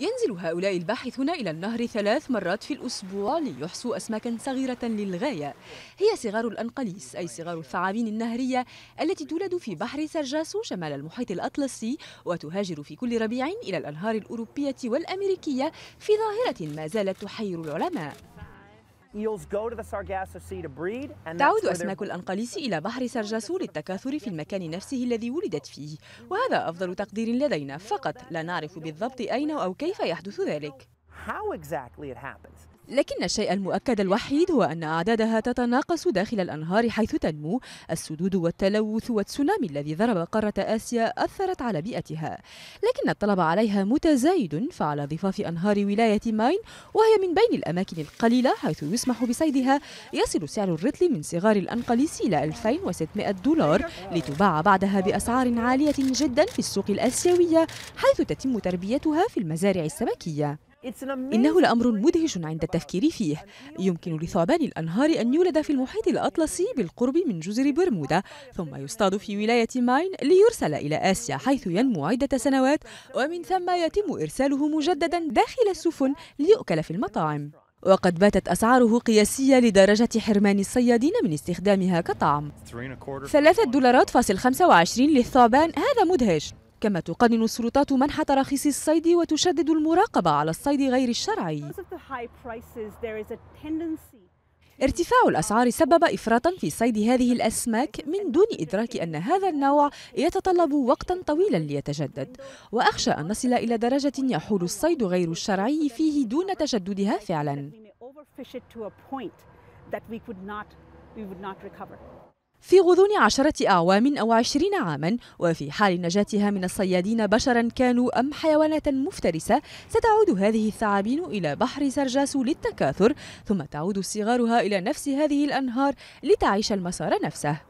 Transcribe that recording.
ينزل هؤلاء الباحثون إلى النهر ثلاث مرات في الأسبوع ليحصوا أسماكا صغيرة للغاية هي صغار الأنقليس أي صغار الثعابين النهرية التي تولد في بحر سرجاسو شمال المحيط الأطلسي وتهاجر في كل ربيع إلى الأنهار الأوروبية والأمريكية في ظاهرة ما زالت تحير العلماء تعود أسماك الأنقليس إلى بحر سرجاسو للتكاثر في المكان نفسه الذي ولدت فيه وهذا أفضل تقدير لدينا فقط لا نعرف بالضبط أين أو كيف يحدث ذلك لكن الشيء المؤكد الوحيد هو أن أعدادها تتناقص داخل الأنهار حيث تنمو السدود والتلوث والتسونامي الذي ضرب قارة آسيا أثرت على بيئتها لكن الطلب عليها متزايد فعلى ضفاف أنهار ولاية ماين وهي من بين الأماكن القليلة حيث يسمح بصيدها يصل سعر الرطل من صغار الأنقليس إلى 2600 دولار لتباع بعدها بأسعار عالية جدا في السوق الآسيوية حيث تتم تربيتها في المزارع السمكية إنه لأمر مدهش عند التفكير فيه يمكن لثعبان الأنهار أن يولد في المحيط الأطلسي بالقرب من جزر برمودا ثم يصطاد في ولاية ماين ليرسل إلى آسيا حيث ينمو عدة سنوات ومن ثم يتم إرساله مجددا داخل السفن ليؤكل في المطاعم وقد باتت أسعاره قياسية لدرجة حرمان الصيادين من استخدامها كطعم ثلاثة دولارات فاصل وعشرين للثعبان هذا مدهش كما تقنن السلطات منح تراخيص الصيد وتشدد المراقبة على الصيد غير الشرعي ارتفاع الأسعار سبب إفراطا في صيد هذه الأسماك من دون إدراك أن هذا النوع يتطلب وقتا طويلا ليتجدد وأخشى أن نصل إلى درجة يحول الصيد غير الشرعي فيه دون تجددها فعلا في غضون عشرة أعوام أو عشرين عاما وفي حال نجاتها من الصيادين بشرا كانوا أم حيوانات مفترسة ستعود هذه الثعابين إلى بحر سرجاس للتكاثر ثم تعود صغارها إلى نفس هذه الأنهار لتعيش المسار نفسه